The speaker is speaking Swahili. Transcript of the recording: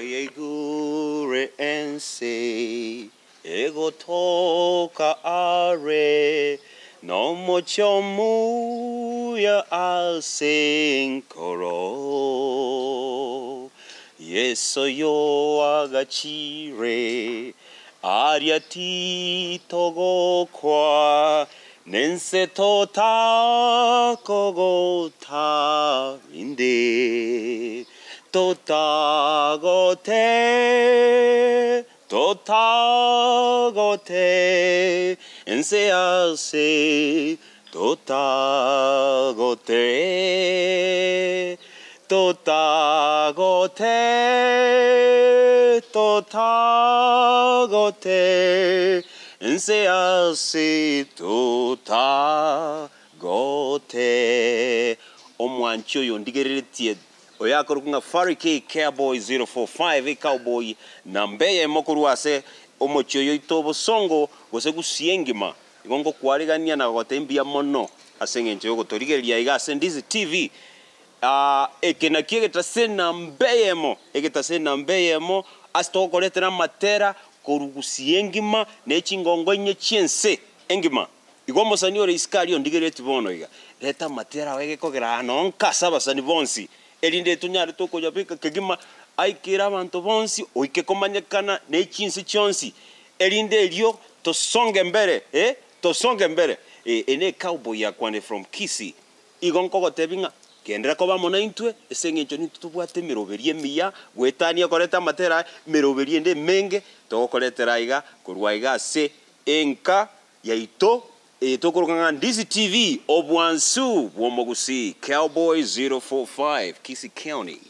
Ayegure ense ego toka are no mochomu ya koro yeso yo agachire ariati togo kwa nense tota kogota inde とたごてとたごて enseñarse tota gote tota gote tota gote enseñarse tota gote omwancho yo ndigereretie oyaka orukunga fariki cowboy 045 cowboy nambe eye mokuru ase omochio yoito obosongo gose gusia engima igo na nagogote embia mono ase eng'encho yogotorigereria iga ase ndizi tv uh, ah, eke naki egetase namba eyemo egetase namba eyemo ase togokoretera amatera korugusia engima nechingongo nye chiense engima igwa mosani ore isikario ndigereti bono iga reta matiara wege kogera anonka ah, sabasani bonsi erinde tunyare tukuja bika kegima aikira abantu bonsi oike komanyekana ne chinsi chonsi erinde elio tosonge mbere eh tosonge mbere eh, ene cowboy yakwane from kisi igo nkogotebinga kendera koba mona intwe ese ng'encho nintu tobwate emeroberi emiya gwetania koreta amatera meroberi ende menge togokoretera iga korwa iga ase enka yaito tukuluka ndizi tv obwansu bw'omugusi cowboy 045 kisi county